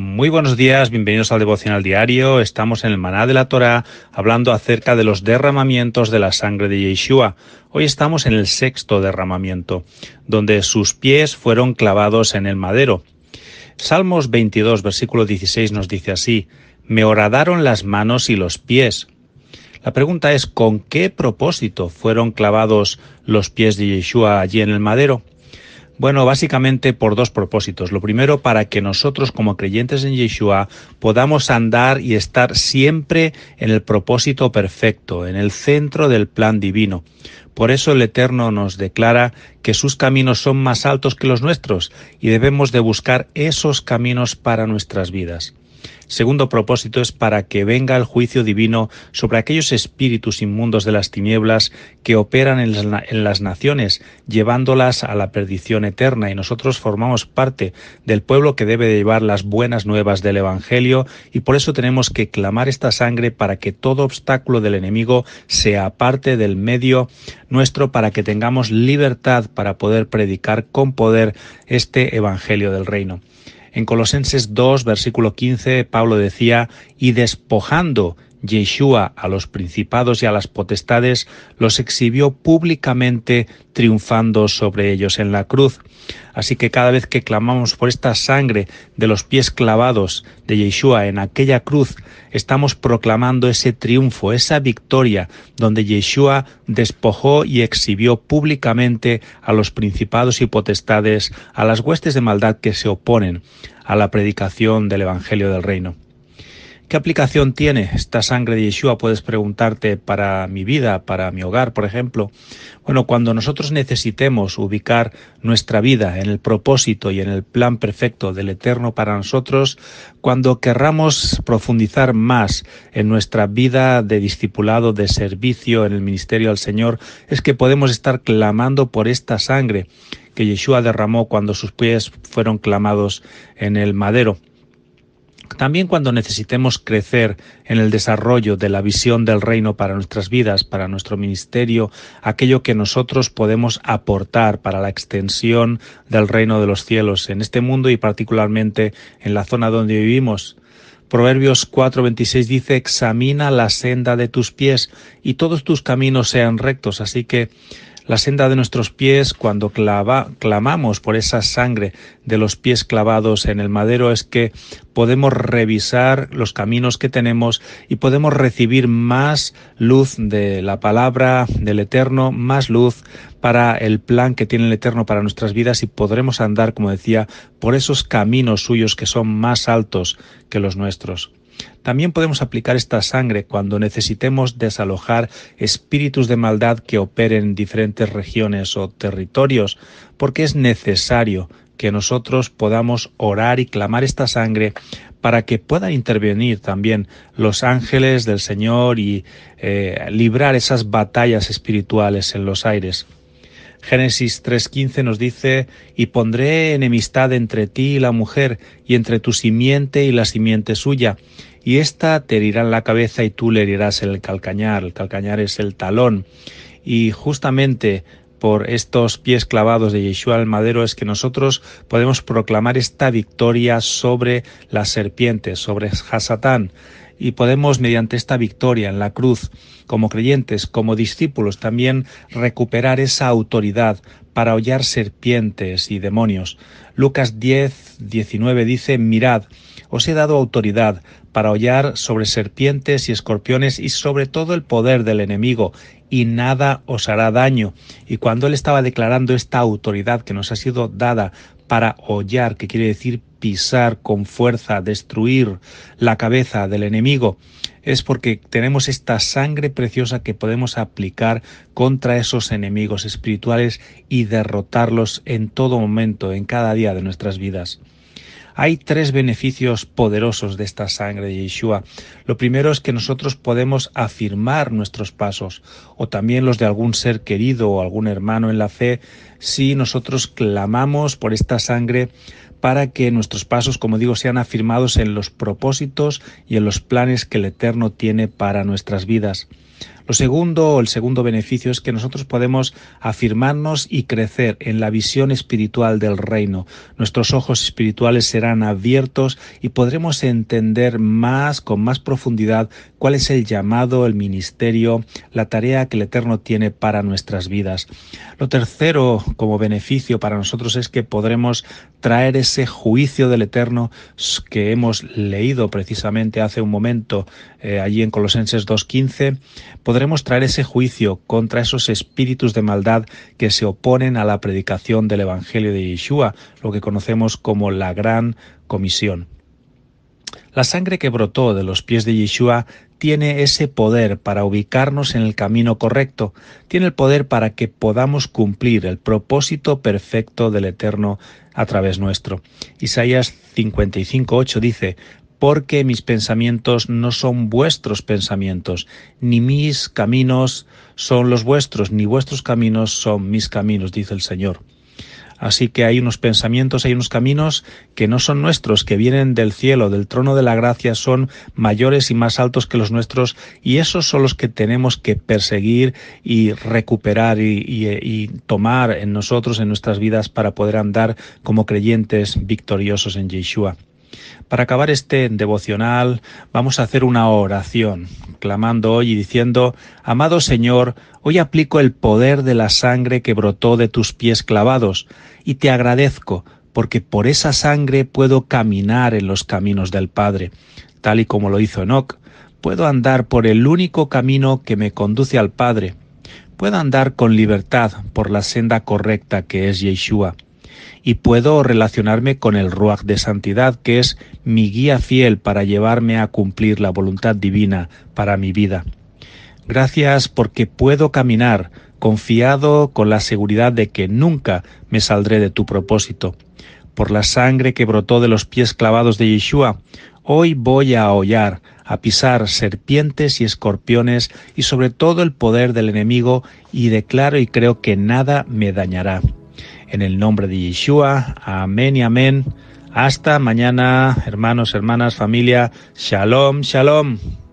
Muy buenos días, bienvenidos al Devocional Diario. Estamos en el Maná de la Torá hablando acerca de los derramamientos de la sangre de Yeshua. Hoy estamos en el sexto derramamiento, donde sus pies fueron clavados en el madero. Salmos 22, versículo 16 nos dice así, me horadaron las manos y los pies. La pregunta es, ¿con qué propósito fueron clavados los pies de Yeshua allí en el madero? Bueno, básicamente por dos propósitos. Lo primero, para que nosotros como creyentes en Yeshua podamos andar y estar siempre en el propósito perfecto, en el centro del plan divino. Por eso el Eterno nos declara que sus caminos son más altos que los nuestros y debemos de buscar esos caminos para nuestras vidas. Segundo propósito es para que venga el juicio divino sobre aquellos espíritus inmundos de las tinieblas que operan en las, naciones, llevándolas a la perdición eterna. Y nosotros formamos parte del pueblo que debe de llevar las buenas nuevas del Evangelio y por eso tenemos que clamar esta sangre para que todo obstáculo del enemigo sea parte del medio nuestro para que tengamos libertad para poder predicar con poder este Evangelio del Reino. En Colosenses 2, versículo 15, Pablo decía, y despojando Yeshua a los principados y a las potestades, los exhibió públicamente triunfando sobre ellos en la cruz. Así que cada vez que clamamos por esta sangre de los pies clavados de Yeshua en aquella cruz, estamos proclamando ese triunfo, esa victoria, donde Yeshua despojó y exhibió públicamente a los principados y potestades, a las huestes de maldad que se oponen a la predicación del Evangelio del Reino. ¿Qué aplicación tiene esta sangre de Yeshua? Puedes preguntarte para mi vida, para mi hogar, por ejemplo. Bueno, cuando nosotros necesitemos ubicar nuestra vida en el propósito y en el plan perfecto del Eterno para nosotros, cuando querramos profundizar más en nuestra vida de discipulado, de servicio, en el ministerio al Señor, es que podemos estar clamando por esta sangre que Yeshua derramó cuando sus pies fueron clamados en el madero. También cuando necesitemos crecer en el desarrollo de la visión del reino para nuestras vidas, para nuestro ministerio, aquello que nosotros podemos aportar para la extensión del reino de los cielos en este mundo y particularmente en la zona donde vivimos. Proverbios 4:26 dice, examina la senda de tus pies y todos tus caminos sean rectos. Así que la senda de nuestros pies cuando clamamos por esa sangre de los pies clavados en el madero es que podemos revisar los caminos que tenemos y podemos recibir más luz de la palabra del Eterno, más luz para el plan que tiene el Eterno para nuestras vidas y podremos andar, como decía, por esos caminos suyos que son más altos que los nuestros. También podemos aplicar esta sangre cuando necesitemos desalojar espíritus de maldad que operen en diferentes regiones o territorios, porque es necesario que nosotros podamos orar y clamar esta sangre para que puedan intervenir también los ángeles del Señor y eh, librar esas batallas espirituales en los aires. Génesis 3.15 nos dice, y pondré enemistad entre ti y la mujer, y entre tu simiente y la simiente suya, y ésta te herirá en la cabeza y tú le herirás el calcañar, el calcañar es el talón. Y justamente por estos pies clavados de Yeshua al madero es que nosotros podemos proclamar esta victoria sobre la serpiente, sobre Hasatán y podemos mediante esta victoria en la cruz, como creyentes, como discípulos, también recuperar esa autoridad para hollar serpientes y demonios. Lucas 10, 19 dice, mirad, os he dado autoridad para hollar sobre serpientes y escorpiones y sobre todo el poder del enemigo, y nada os hará daño. Y cuando él estaba declarando esta autoridad que nos ha sido dada para hollar, que quiere decir pisar con fuerza, destruir la cabeza del enemigo, es porque tenemos esta sangre preciosa que podemos aplicar contra esos enemigos espirituales y derrotarlos en todo momento, en cada día de nuestras vidas. Hay tres beneficios poderosos de esta sangre de Yeshua. Lo primero es que nosotros podemos afirmar nuestros pasos o también los de algún ser querido o algún hermano en la fe si nosotros clamamos por esta sangre para que nuestros pasos, como digo, sean afirmados en los propósitos y en los planes que el Eterno tiene para nuestras vidas. Lo segundo, el segundo beneficio es que nosotros podemos afirmarnos y crecer en la visión espiritual del reino. Nuestros ojos espirituales serán abiertos y podremos entender más, con más profundidad, cuál es el llamado, el ministerio, la tarea que el Eterno tiene para nuestras vidas. Lo tercero, como beneficio para nosotros, es que podremos traer ese juicio del Eterno que hemos leído precisamente hace un momento eh, allí en Colosenses 2.15 podremos traer ese juicio contra esos espíritus de maldad que se oponen a la predicación del Evangelio de Yeshua, lo que conocemos como la Gran Comisión. La sangre que brotó de los pies de Yeshua tiene ese poder para ubicarnos en el camino correcto, tiene el poder para que podamos cumplir el propósito perfecto del Eterno a través nuestro. Isaías 55.8 dice, porque mis pensamientos no son vuestros pensamientos, ni mis caminos son los vuestros, ni vuestros caminos son mis caminos, dice el Señor. Así que hay unos pensamientos, hay unos caminos que no son nuestros, que vienen del cielo, del trono de la gracia, son mayores y más altos que los nuestros, y esos son los que tenemos que perseguir y recuperar y, tomar en nosotros, en nuestras vidas, para poder andar como creyentes victoriosos en Yeshua. Para acabar este devocional vamos a hacer una oración, clamando hoy y diciendo, Amado Señor, hoy aplico el poder de la sangre que brotó de tus pies clavados, y te agradezco porque por esa sangre puedo caminar en los caminos del Padre, tal y como lo hizo Enoch. Puedo andar por el único camino que me conduce al Padre. Puedo andar con libertad por la senda correcta que es Yeshua y puedo relacionarme con el Ruach de Santidad, que es mi guía fiel para llevarme a cumplir la voluntad divina para mi vida. Gracias porque puedo caminar confiado con la seguridad de que nunca me saldré de tu propósito. Por la sangre que brotó de los pies clavados de Yeshua, hoy voy a hollar, a pisar serpientes y escorpiones y sobre todo el poder del enemigo y declaro y creo que nada me dañará en el nombre de Yeshua. Amén y amén. Hasta mañana, hermanos, hermanas, familia. Shalom, shalom.